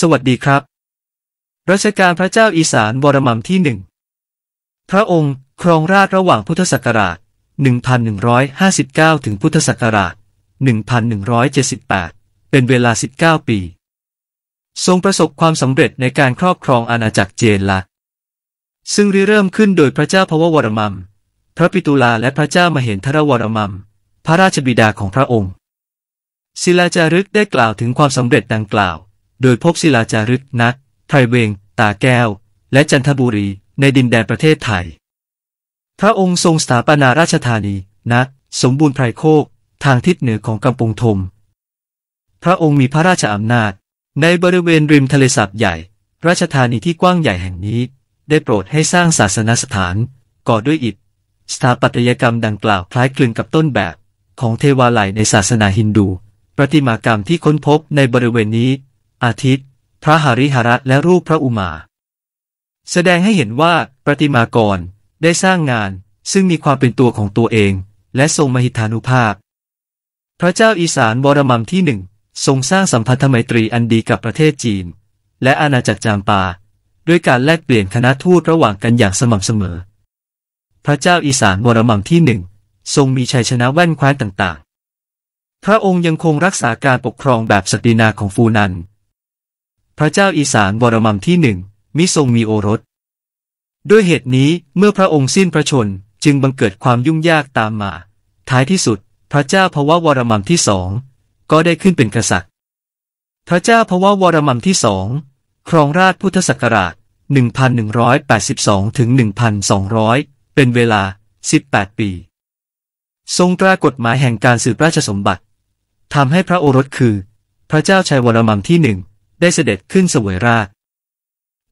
สวัสดีครับ รัชกาลพระเจ้าอีสานวรมัมที่หนึ่งพระองค์ครองราชระหว่างพุทธศักราช1159ถึงพุทธศักราช1178 เป็นเวลา 19 ปี ทรงประสบความสำเร็จในการครอบครองอาณาจักรเจนละ ซึ่งริเริ่มขึ้นโดยพระเจ้าพววรมัมพระปิตุลาและพระเจ้ามาเห็นทรวรมัมพระราชบิดาของพระองค์ ศิลาจารึกได้กล่าวถึงความสำเร็จดังกล่าวโดยพบศิลาจารึกนักไพรเวง ตาแก้ว และจันทบุรี ในดินแดนประเทศไทย พระองค์ทรงสถาปนาราชธานีนัก สมบูรณ์ไพรโคกทางทิศเหนือของกำปงทมพระองค์มีพระราชอำนาจ ในบริเวณริมทะเลสาบใหญ่ ราชธานีที่กว้างใหญ่แห่งนี้ ได้โปรดให้สร้างศาสนสถาน ก่อด้วยอิฐสถาปัตยกรรมดังกล่าวคล้ายคลึงกับต้นแบบ ของเทวาลัยในศาสนาฮินดู ประติมากรรมที่ค้นพบในบริเวณนี้อาทิตย์ พระหริหรัตและรูปพระอุมา แสดงให้เห็นว่า ประติมากรได้สร้างงานซึ่งมีความเป็นตัวของตัวเอง และทรงมหิทธานุภาพพระเจ้าอีสานบรมัมที่หนึ่งทรงสร้างสัมพันธไมตรีอันดีกับประเทศจีน และอาณาจักรจามปา ด้วยการแลกเปลี่ยนคณะทูตระหว่างกันอย่างสม่ำเสมอ พระเจ้าอีสานบรมัมที่หนึ่งทรงมีชัยชนะแว่นแคว้นต่าง ๆ พระองค์ยังคงรักษาการปกครองแบบสตรีนาของฟูนันพระเจ้าอีสานบรมัมที่หนึ่งมิทรงมีโอรส ด้วยเหตุนี้เมื่อพระองค์สิ้นพระชนจึงบังเกิดความยุ่งยากตามมา ท้ายที่สุด พระเจ้าพวะวรมัมที่สองก็ได้ขึ้นเป็นกษัตริย์ พระเจ้าพวะวรมัมที่สองครองราชพุทธศักราช1182ถึง1200 เป็นเวลา 18 ปี ทรงตรากฎหมายแห่งการสืบราชสมบัติทำให้พระโอรสคือ พระเจ้าชัยวรมัมที่หนึ่งได้เสด็จขึ้นเสวยราช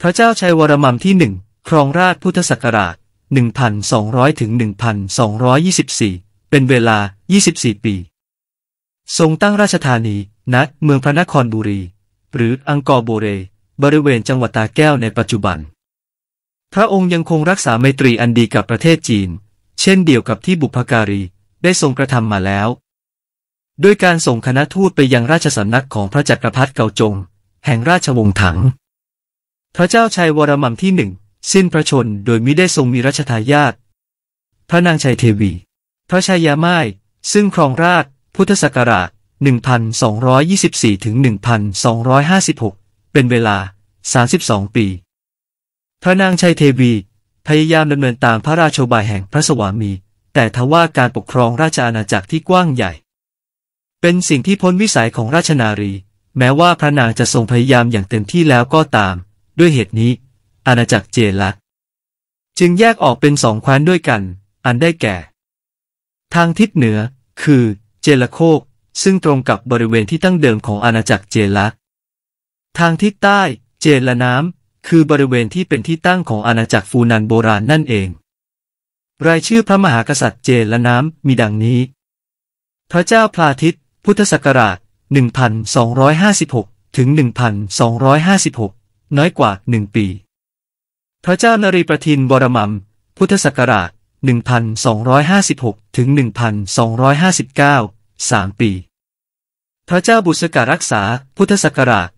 พระเจ้าชัยวรมันที่หนึ่งครองราชพุทธศักราช 1,200ถึง1,224 เป็นเวลา 24 ปี ทรงตั้งราชธานีณเมืองพระนครบุรี หรืออังกอร์โบเร บริเวณจังหวัดตาแก้วในปัจจุบันพระองค์ยังคงรักษาไมตรีอันดีกับประเทศจีน เช่นเดียวกับที่บุพการี ได้ทรงกระทำมาแล้วด้วยการส่งคณะทูตไปยังราชสำนักของพระจักรพรรดิเกาจงแห่งราชวงศ์ถัง พระเจ้าชัยวรมันที่หนึ่ง สิ้นพระชน โดยมิได้ทรงมีรัชทายาทพระนางชัยเทวี พระชายาไม้ซึ่งครองราชพุทธศักราช1224ถึง1256 เป็นเวลา 32 ปี พระนางชัยเทวี พยายามดำเนินตามพระราชบายแห่งพระสวามี แต่ทว่าการปกครองราชอาณาจักรที่กว้างใหญ่ เป็นสิ่งที่พ้นวิสัยของราชนารีแม้ว่าพระนางจะทรงพยายามอย่างเต็มที่แล้วก็ตาม ด้วยเหตุนี้อาณาจักรเจลักจึงแยกออกเป็นสองแคว้นด้วยกัน อันได้แก่ ทางทิศเหนือคือ เจลโคก ซึ่งตรงกับบริเวณที่ตั้งเดิมของอาณาจักรเจลักทางทิศใต้ เจลน้ำคือบริเวณที่เป็นที่ตั้งของอาณาจักรฟูนันโบราณนั่นเอง รายชื่อพระมหากษัตริย์เจลน้ำมีดังนี้ พระเจ้าพลาทิตพุทธศักราช1256ถึง1256 น้อยกว่า 1 ปี พระเจ้า นรีประทินบรมัมพุทธศักราช1256ถึง1259 3ปี พระเจ้าบุษการักษา พุทธศักราช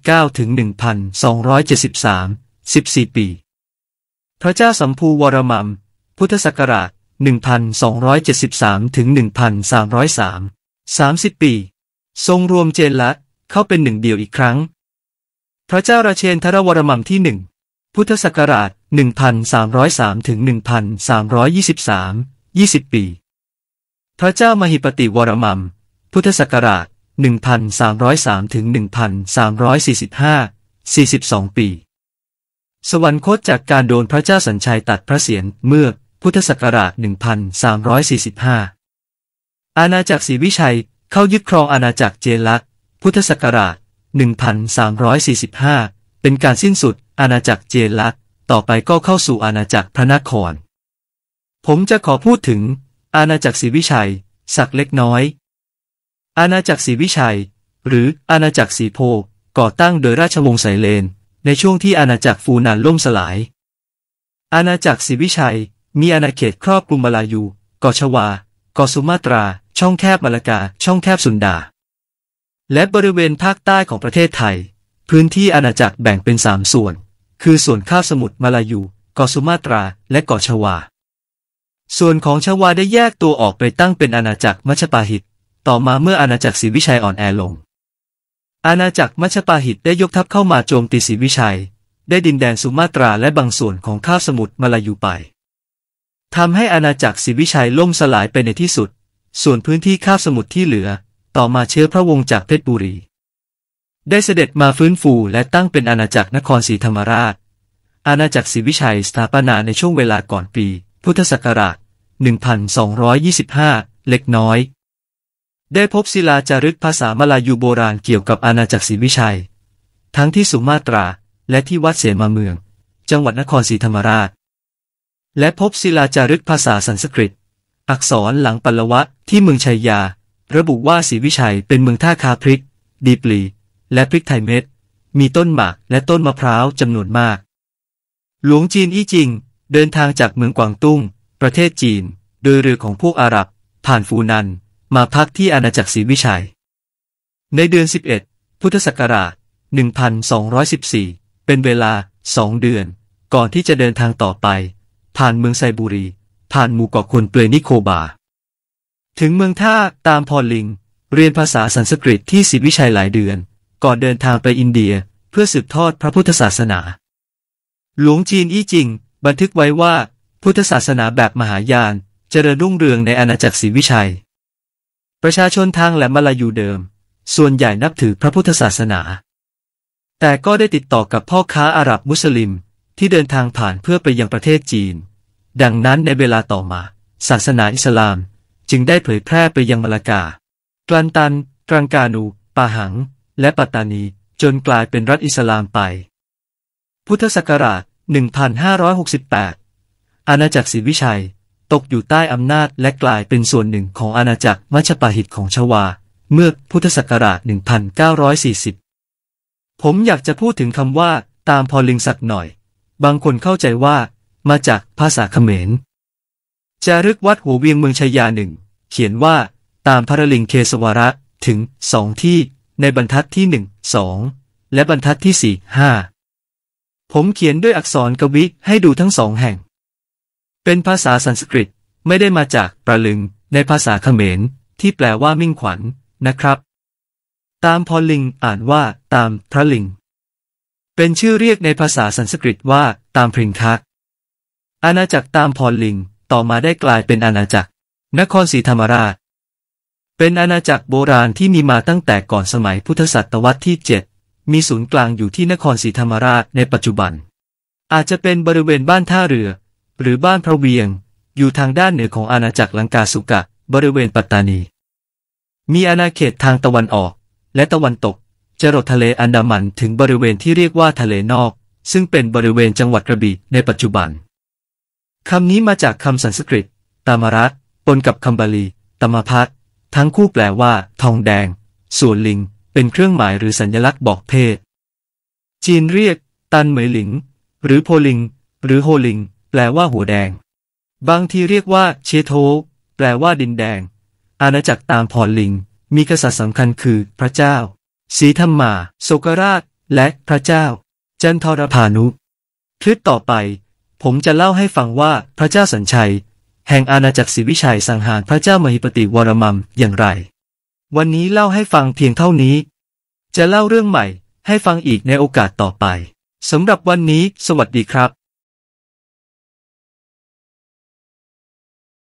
1259ถึง1273 14 ปี พระเจ้าสัมภูวรมัมพุทธศักราช1273ถึง1303 30 ปี ทรงรวมเจนละเข้าเป็นหนึ่งเดียวอีกครั้ง พระเจ้าราเชนทรวรมัมที่หนึ่งพุทธศักราช1303ถึง1323 20 ปี พระเจ้ามหิปติวรมัมพุทธศักราช1303ถึง1345 42 ปี สวรรคตจากการโดนพระเจ้าสัญชัยตัดพระเศียรเมื่อพุทธศักราช1345อาณาจักรศรีวิชัยเข้ายึดครองอาณาจักรเจลักพุทธศักราช 1345 เป็นการสิ้นสุดอาณาจักรเจลักต่อไปก็เข้าสู่อาณาจักรพระนคร ผมจะขอพูดถึง อาณาจักรศรีวิชัยสักเล็กน้อย อาณาจักรศรีวิชัย หรืออาณาจักรศรีโพก่อตั้งโดยราชวงศ์ไสเลน ในช่วงที่อาณาจักรฟูนานล่มสลาย อาณาจักรศรีวิชัยมีอาณาเขตครอบคลุมมาลายูกอชวาเกาะสุมาตรา ช่องแคบมาลากาช่องแคบสุนดา และบริเวณภาคใต้ของประเทศไทย พื้นที่อาณาจักรแบ่งเป็นสามส่วน คือส่วนคาบสมุทรมาลายู เกาะสุมาตรา และเกาะชวา ส่วนของชวาได้แยกตัวออกไปตั้งเป็นอาณาจักรมัชปาหิต ต่อมาเมื่ออาณาจักรศรีวิชัยอ่อนแอลง อาณาจักรมัชปาหิตได้ยกทัพเข้ามาโจมตีศรีวิชัย ได้ดินแดนสุมาตราและบางส่วนของคาบสมุทรมาลายูไปทำให้อาณาจักรศรีวิชัยล่มสลายไปในที่สุด ส่วนพื้นที่คาบสมุทรที่เหลือ ต่อมาเชื้อพระวงศ์จากเพชรบุรี ได้เสด็จมาฟื้นฟูและตั้งเป็นอาณาจักรนครศรีธรรมราช อาณาจักรศรีวิชัยสถาปนาในช่วงเวลาก่อนปี พุทธศักราช 1225 เล็กน้อย ได้พบศิลาจารึกภาษามาลายูโบราณเกี่ยวกับอาณาจักรศรีวิชัย ทั้งที่สุมาตราและที่วัดเสมาเมือง จังหวัดนครศรีธรรมราชและพบศิลาจารึกภาษาสันสกฤต อักษรหลังปัลวะ ที่เมืองชัยยา ระบุว่าศรีวิชัยเป็นเมืองท่าคาพริก ดีปลี และพริกไทยเม็ดมีต้นหมากและต้นมะพร้าวจำนวนมาก หลวงจีนอี้จิง เดินทางจากเมืองกวางตุ้ง ประเทศจีน โดยเรือของพวกอาหรับ ผ่านฟูนัน มาพักที่อาณาจักรศรีวิชัย ในเดือน 11 พุทธศักราช1214 เป็นเวลาสองเดือน ก่อนที่จะเดินทางต่อไปผ่านเมืองไซบุรีผ่านหมู่เกาะคนเปลนิโคบา ถึงเมืองท่าตามพอลิง เรียนภาษาสันสกฤตที่ศิวิชัยหลายเดือน ก่อนเดินทางไปอินเดียเพื่อสืบทอดพระพุทธศาสนา หลวงจีนอี้จิงบันทึกไว้ว่า พุทธศาสนาแบบมหายานเริญรุ่งเรืองในอาณาจักรศิวิชัย ประชาชนทางและมาลายูเดิม ส่วนใหญ่นับถือพระพุทธศาสนา แต่ก็ได้ติดต่อกับพ่อค้าอาหรับมุสลิมที่เดินทางผ่านเพื่อไปยังประเทศจีน ดังนั้นในเวลาต่อมา ศาสนาอิสลามจึงได้เผยแพร่ไปยังมาลากา กลันตันตรังกานู ปาหัง และปัตตานี จนกลายเป็นรัฐอิสลามไป พุทธศักราช1568 อาณาจักรศรีวิชัย ตกอยู่ใต้อำนาจและกลายเป็นส่วนหนึ่งของอาณาจักรมัชปาหิตของชวา เมื่อพุทธศักราช1940 ผมอยากจะพูดถึงคำว่าตามพอลิงสักหน่อยบางคนเข้าใจว่า มาจากภาษาเขมร จารึกวัดหัวเวียงเมืองชายาหนึ่งเขียนว่า ตามพระลิงเคสวระ ถึงสองที่ ในบรรทัดที่หนึ่งสองและบรรทัดที่สี่ห้าผมเขียนด้วยอักษรกวิให้ดูทั้งสองแห่ง เป็นภาษาสันสกฤตไม่ได้มาจากประลึงในภาษาเขมร ที่แปลว่ามิ่งขวัญนนะครับ ตามพอลิงอ่านว่าตามพระลิงเป็นชื่อเรียกในภาษาสันสกฤตว่าตามพริงทักอาณาจักรตามพรลิงต่อมาได้กลายเป็นอาณาจักร นครศรีธรรมราช เป็นอาณาจักรโบราณที่มีมาตั้งแต่ก่อนสมัยพุทธศตวรรษที่ 7 มีศูนย์กลางอยู่ที่นครศรีธรรมราชในปัจจุบัน อาจจะเป็นบริเวณบ้านท่าเรือ หรือบ้านพระเวียง อยู่ทางด้านเหนือของอาณาจักรลังกาสุกะบริเวณปัตตานี มีอาณาเขตทางตะวันออก และตะวันตกจรดทะเลอันดามันถึงบริเวณที่เรียกว่าทะเลนอก ซึ่งเป็นบริเวณจังหวัดกระบี่ในปัจจุบันคำนี้มาจากคำสันสกฤต ตามรัตปนกับคำบาลีตมพัททั้งคู่แปลว่า ทองแดง ส่วนลิงเป็นเครื่องหมายหรือสัญลักษณ์บอกเพศจีนเรียก ตันเหมยหลิง หรือโพลิง หรือโฮลิงแปลว่า หัวแดง บางทีเรียกว่าเชโทแปลว่า ดินแดง อาณาจักรตามพรลิงมีกษัตริย์สำคัญคือพระเจ้าสีธรรมาโสกราช และพระเจ้าจันทรพานุคลิปต่อไป ผมจะเล่าให้ฟังว่าพระเจ้าสัญชัย แห่งอาณาจักรศรีวิชัย สังหารพระเจ้ามหิปติวรมัมอย่างไร วันนี้เล่าให้ฟังเพียงเท่านี้ จะเล่าเรื่องใหม่ ให้ฟังอีกในโอกาสต่อไป สำหรับวันนี้ สวัสดีครับ